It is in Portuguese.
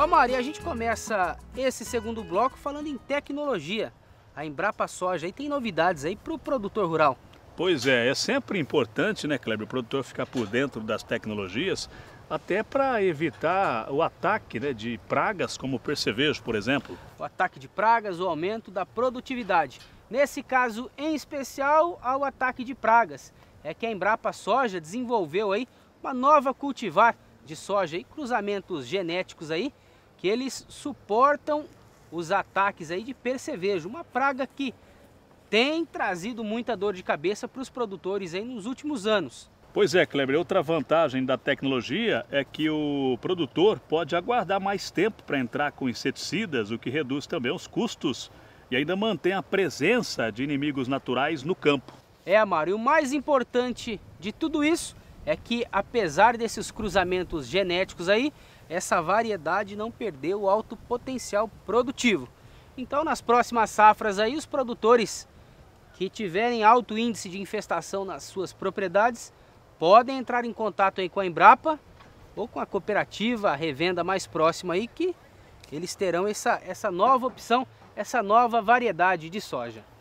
Ô Mari, a gente começa esse segundo bloco falando em tecnologia. A Embrapa Soja aí tem novidades aí para o produtor rural. Pois é, é sempre importante, né, Kleber, o produtor ficar por dentro das tecnologias, até para evitar o ataque né, de pragas como o percevejo, por exemplo. O ataque de pragas, o aumento da produtividade. Nesse caso em especial, ao ataque de pragas. É que a Embrapa Soja desenvolveu aí uma nova cultivar de soja e cruzamentos genéticos aí que eles suportam os ataques aí de percevejo, uma praga que tem trazido muita dor de cabeça para os produtores aí nos últimos anos. Pois é, Kleber, outra vantagem da tecnologia é que o produtor pode aguardar mais tempo para entrar com inseticidas, o que reduz também os custos e ainda mantém a presença de inimigos naturais no campo. É, Amaro, e o mais importante de tudo isso é que apesar desses cruzamentos genéticos aí, essa variedade não perdeu o alto potencial produtivo. Então nas próximas safras aí, os produtores que tiverem alto índice de infestação nas suas propriedades podem entrar em contato aí com a Embrapa ou com a cooperativa, a revenda mais próxima aí que eles terão essa, essa nova opção, essa nova variedade de soja.